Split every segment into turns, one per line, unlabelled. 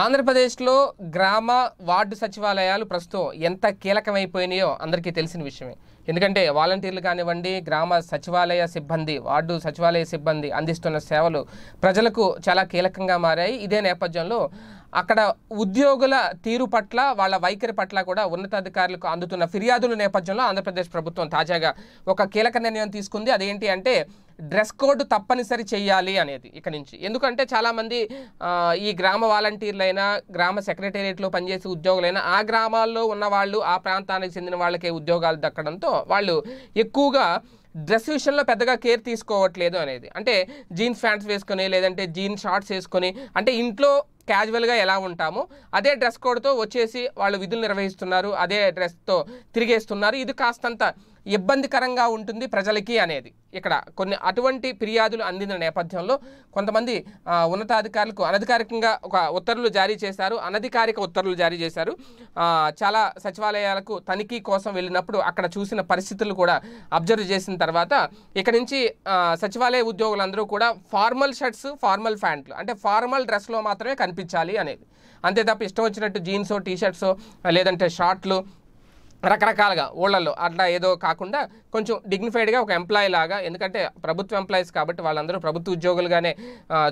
ఆంధ్రప్రదేశ్లో గ్రామ వార్డు సచివాలయాలు ప్రస్తుతం ఎంత కీలకమైపోయినాయో అందరికీ తెలిసిన విషయమే ఎందుకంటే వాలంటీర్లు కానివ్వండి గ్రామ సచివాలయ సిబ్బంది వార్డు సచివాలయ సిబ్బంది అందిస్తున్న సేవలు ప్రజలకు చాలా కీలకంగా మారాయి ఇదే నేపథ్యంలో అక్కడ ఉద్యోగుల తీరు పట్ల వాళ్ళ వైఖరి పట్ల కూడా ఉన్నతాధికారులకు అందుతున్న ఫిర్యాదుల నేపథ్యంలో ఆంధ్రప్రదేశ్ ప్రభుత్వం తాజాగా ఒక కీలక నిర్ణయం తీసుకుంది అదేంటి అంటే డ్రెస్ కోడ్ తప్పనిసరి చేయాలి అనేది ఇక నుంచి ఎందుకంటే చాలామంది ఈ గ్రామ వాలంటీర్లైనా గ్రామ సెక్రటేరియట్లో పనిచేసే ఉద్యోగులైనా ఆ గ్రామాల్లో ఉన్న వాళ్ళు ఆ ప్రాంతానికి చెందిన వాళ్ళకే ఉద్యోగాలు దక్కడంతో వాళ్ళు ఎక్కువగా డ్రెస్ విషయంలో పెద్దగా కేర్ తీసుకోవట్లేదు అనేది అంటే జీన్స్ ప్యాంట్స్ వేసుకొని లేదంటే జీన్స్ షార్ట్స్ వేసుకొని అంటే ఇంట్లో క్యాజువల్గా ఎలా ఉంటామో అదే డ్రెస్ కోడ్తో వచ్చేసి వాళ్ళు విధులు నిర్వహిస్తున్నారు అదే డ్రెస్తో తిరిగేస్తున్నారు ఇది కాస్తంత ఇబ్బందికరంగా ఉంటుంది ప్రజలకి అనేది ఇక్కడ కొన్ని అటువంటి ఫిర్యాదులు అందిన నేపథ్యంలో కొంతమంది ఉన్నతాధికారులకు అనధికారికంగా ఒక ఉత్తర్వులు జారీ చేశారు అనధికారిక ఉత్తర్వులు జారీ చేశారు చాలా సచివాలయాలకు తనిఖీ కోసం వెళ్ళినప్పుడు అక్కడ చూసిన పరిస్థితులు కూడా అబ్జర్వ్ చేసిన తర్వాత ఇక్కడ నుంచి సచివాలయ ఉద్యోగులందరూ కూడా ఫార్మల్ షర్ట్స్ ఫార్మల్ ప్యాంట్లు అంటే ఫార్మల్ డ్రెస్లో మాత్రమే కనిపించాలి అనేది అంతే తప్ప ఇష్టం వచ్చినట్టు జీన్సో టీషర్ట్సో లేదంటే షార్ట్లు రకరకాలుగా ఊళ్ళల్లో అట్లా ఏదో కాకుండా కొంచెం డిగ్నిఫైడ్గా ఒక ఎంప్లాయీ లాగా ఎందుకంటే ప్రభుత్వ ఎంప్లాయీస్ కాబట్టి వాళ్ళందరూ ప్రభుత్వ ఉద్యోగులుగానే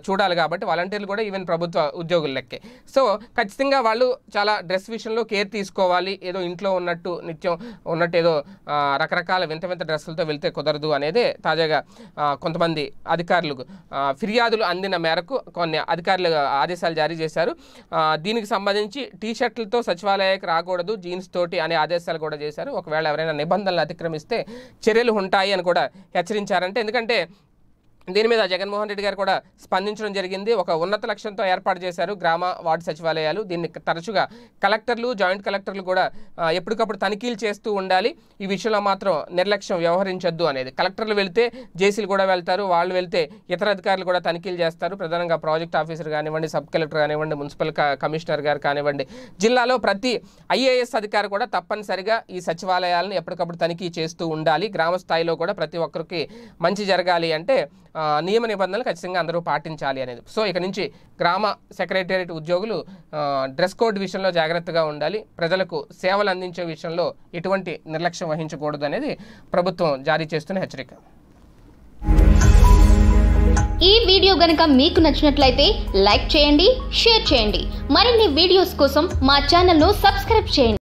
చూడాలి కాబట్టి వాలంటీర్లు కూడా ఈవెన్ ప్రభుత్వ ఉద్యోగులు లెక్కే సో ఖచ్చితంగా వాళ్ళు చాలా డ్రెస్ విషయంలో కేర్ తీసుకోవాలి ఏదో ఇంట్లో ఉన్నట్టు నిత్యం ఉన్నట్టు ఏదో రకరకాల వింత వింత డ్రెస్సులతో వెళ్తే కుదరదు అనేది తాజాగా కొంతమంది అధికారులకు ఫిర్యాదులు అందిన మేరకు కొన్ని అధికారులు ఆదేశాలు జారీ చేశారు దీనికి సంబంధించి టీ షర్ట్లతో సచివాలయానికి రాకూడదు జీన్స్ తోటి అనే ఆదేశాలు కూడా చేశారు ఒకవేళ ఎవరైనా నిబంధనలు అతిక్రమిస్తే చర్యలు ఉంటాయి అని కూడా హెచ్చరించారంటే ఎందుకంటే దీని మీద జగన్మోహన్ రెడ్డి గారు కూడా స్పందించడం జరిగింది ఒక ఉన్నత లక్ష్యంతో ఏర్పాటు చేశారు గ్రామ వార్డు సచివాలయాలు దీన్ని తరచుగా కలెక్టర్లు జాయింట్ కలెక్టర్లు కూడా ఎప్పటికప్పుడు తనిఖీలు చేస్తూ ఉండాలి ఈ విషయంలో మాత్రం నిర్లక్ష్యం వ్యవహరించొద్దు అనేది కలెక్టర్లు వెళ్తే జేసీలు కూడా వెళ్తారు వాళ్ళు వెళ్తే ఇతర అధికారులు కూడా తనిఖీలు చేస్తారు ప్రధానంగా ప్రాజెక్ట్ ఆఫీసర్ కానివ్వండి సబ్ కలెక్టర్ కానివ్వండి మున్సిపల్ కమిషనర్ గారు కానివ్వండి జిల్లాలో ప్రతి ఐఏఎస్ అధికారి కూడా తప్పనిసరిగా ఈ సచివాలయాలను ఎప్పటికప్పుడు తనిఖీ చేస్తూ ఉండాలి గ్రామ స్థాయిలో కూడా ప్రతి ఒక్కరికి మంచి జరగాలి అంటే నియమ నిబంధనలు ఖచ్చితంగా అందరూ పాటించాలి అనేది సో ఇక నుంచి గ్రామ సెక్రటేరియట్ ఉద్యోగులు డ్రెస్ కోడ్ విషయంలో జాగ్రత్తగా ఉండాలి ప్రజలకు సేవలు అందించే విషయంలో ఎటువంటి నిర్లక్ష్యం వహించకూడదు అనేది ప్రభుత్వం జారీ చేస్తున్న హెచ్చరిక ఈ వీడియో గనక మీకు నచ్చినట్లయితే లైక్ చేయండి షేర్ చేయండి మరిన్ని వీడియోస్ కోసం మా ను సబ్స్క్రైబ్ చేయండి